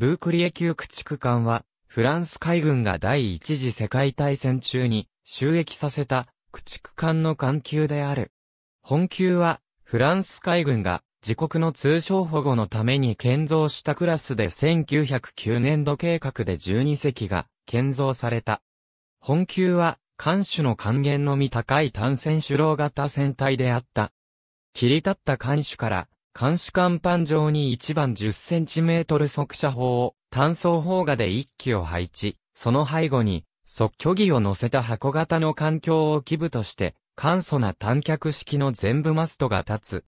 ブークリエ級駆逐艦は、フランス海軍が第一次世界大戦中に収益させた駆逐艦の艦級である。本級は、フランス海軍が自国の通商保護のために建造したクラスで1909年度計画で12隻が建造された。本級は、艦首の還元のみ高い単線主楼型船体であった。切り立った艦首から監視甲板上に1番1 0トル速射砲を単装砲画で1機を配置、その背後に即虚偽を乗せた箱型の環境を基部として、簡素な短脚式の全部マストが立つ。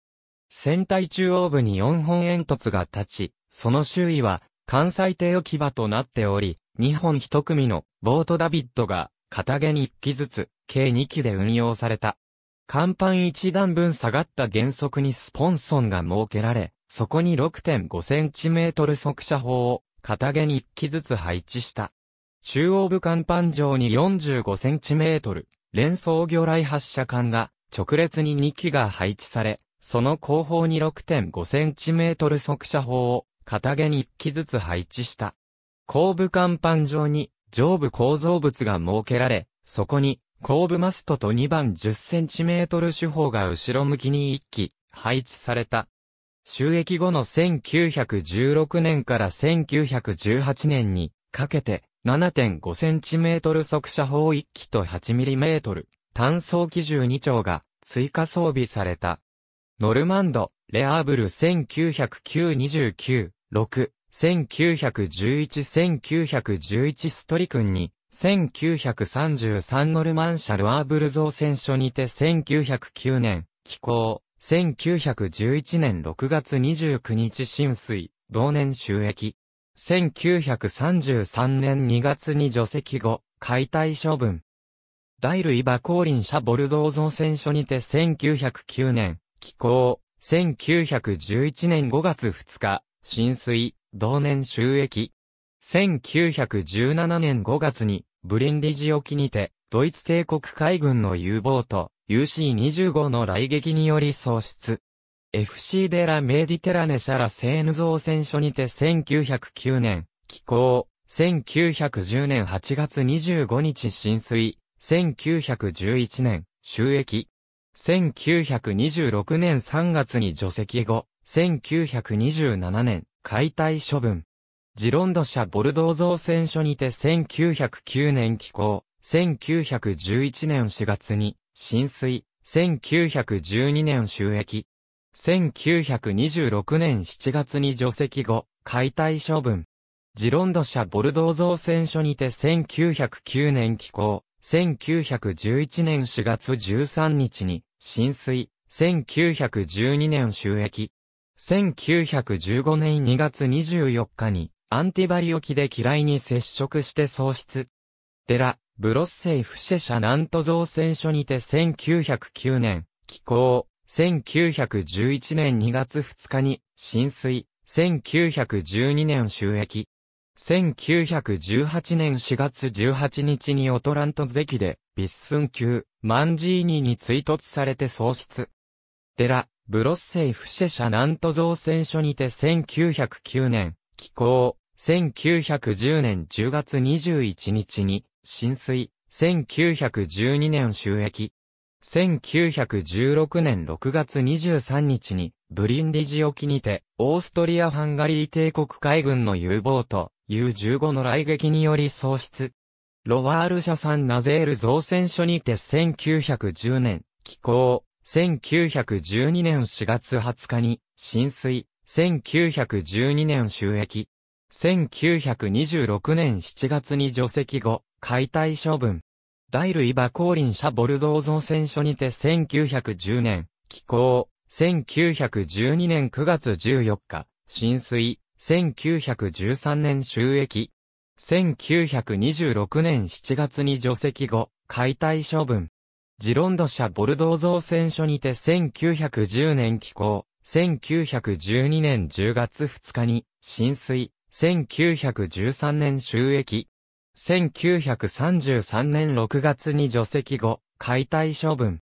船体中央部に4本煙突が立ち、その周囲は関西艇置き場となっており、2本1組のボートダビッドが片毛に1機ずつ、計2機で運用された。甲板一段分下がった原則にスポンソンが設けられ、そこに 6.5cm 速射砲を片毛に1機ずつ配置した。中央部甲板上に 45cm、連装魚雷発射管が直列に2機が配置され、その後方に 6.5cm 速射砲を片毛に1機ずつ配置した。後部甲板上に上部構造物が設けられ、そこに後部マストと2番 10cm 手法が後ろ向きに1機配置された。収益後の1916年から1918年にかけて 7.5cm 速射砲1機と 8mm 単装機銃2丁が追加装備された。ノルマンド、レアーブル1909-29、6、1911-1911ストリクンに1933ノルマンシャルアーブル造船所にて1909年、寄港、1911年6月29日浸水、同年収益。1933年2月に除籍後、解体処分。大ーリン・シ社ボルドー造船所にて1909年、寄港、1911年5月2日、浸水、同年収益。1917年5月に、ブリンディジ沖にて、ドイツ帝国海軍の U ボート、UC-25 の来撃により喪失。FC デラ・メディテラネシャラ・セーヌ造船所にて1909年、寄港、1910年8月25日浸水、1911年、収益。1926年3月に除籍後、1927年、解体処分。ジロンド社ボルドー造船所にて1909年寄港、1911年4月に浸水、1912年収益。1926年7月に除籍後、解体処分。ジロンド社ボルドー造船所にて1909年寄港、1911年4月13日に浸水、1912年収益。1915年2月24日にアンティバリ沖で機雷に接触して喪失。デラ、ブロッセイフシェ社南都造船所にて1909年、寄港、1911年2月2日に、浸水、1912年収益。1918年4月18日にオトラントズキで、ビッスン級、マンジーニに追突されて喪失。デラ、ブロッセイフシェ社南都造船所にて1909年、気候、1910年10月21日に、浸水、1912年収益。1916年6月23日に、ブリンディジ沖にて、オーストリア・ハンガリー帝国海軍の U ボート、U15 の来撃により喪失。ロワール社産ナゼール造船所にて1910年、寄港、1912年4月20日に、浸水、1912年収益。1926年7月に除籍後、解体処分。大類馬降臨者ボルドー造船所にて1910年、寄港。1912年9月14日、浸水。1913年収益。1926年7月に除籍後、解体処分。ジロンド社ボルドー造船所にて1910年寄港。1912年10月2日に、浸水、1913年収益、1933年6月に除籍後、解体処分。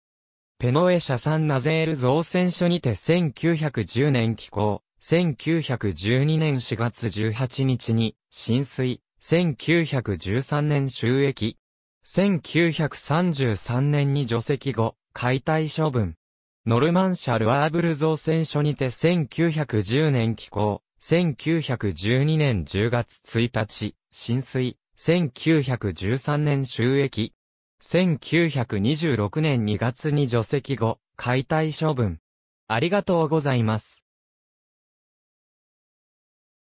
ペノエ社産ナゼール造船所にて1910年寄港、1912年4月18日に浸水、1913年収益、1933年に除籍後、解体処分。ノルマンシャ・ルアーブル造船所にて1910年寄港、1912年10月1日、浸水、1913年収益、1926年2月に除籍後、解体処分。ありがとうございます。